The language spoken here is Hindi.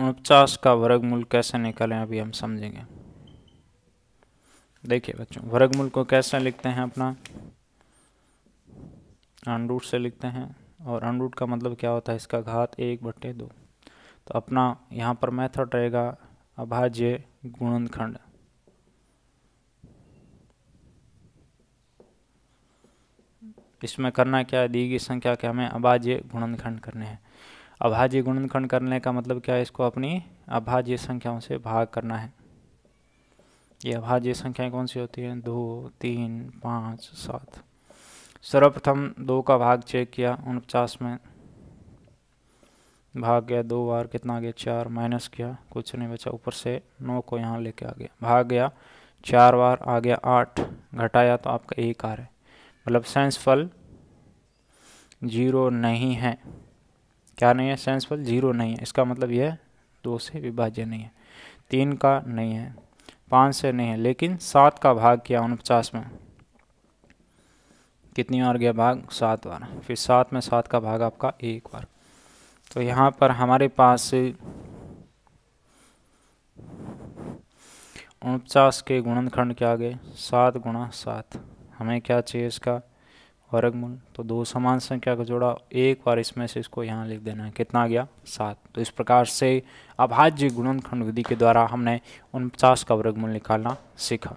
उनचास का वर्गमूल कैसे निकालें अभी हम समझेंगे देखिए बच्चों वर्गमूल को कैसे लिखते हैं अपना अनरूट से लिखते हैं और अनरूट का मतलब क्या होता है इसका घात एक बट्टे दो तो अपना यहाँ पर मेथड रहेगा अभाज्य गुणनखंड इसमें करना क्या है दी गई संख्या के हमें अभाज्य गुणनखंड करने हैं अभाज्य गुणनखंड करने का मतलब क्या है इसको अपनी अभाज्य संख्याओं से भाग करना है ये अभाज्य संख्याएं कौन सी होती हैं दो तीन पाँच सात सर्वप्रथम दो का भाग चेक किया उनपचास में भाग गया दो बार कितना आ गया चार माइनस किया कुछ नहीं बचा ऊपर से नौ को यहाँ लेके आ गया भाग गया चार बार आ गया आठ घटाया तो आपका एक आ रहा है मतलब साइंस फल जीरो नहीं है क्या नहीं है सेंसफल जीरो नहीं है इसका मतलब यह दो से विभाज्य नहीं है तीन का नहीं है पाँच से नहीं है लेकिन सात का भाग किया उनपचास में कितनी बार गया भाग सात बार फिर सात में सात का भाग आपका एक बार तो यहाँ पर हमारे पास उनचास के गुणनखंड क्या आ गए सात गुणा सात हमें क्या चाहिए इसका वर्गमूल तो दो समान संख्या का जोड़ा एक बार इसमें से इसको यहाँ लिख देना है कितना आ गया सात तो इस प्रकार से अभाज्य गुणनखंड विधि के द्वारा हमने उनचास का वर्गमूल निकालना सीखा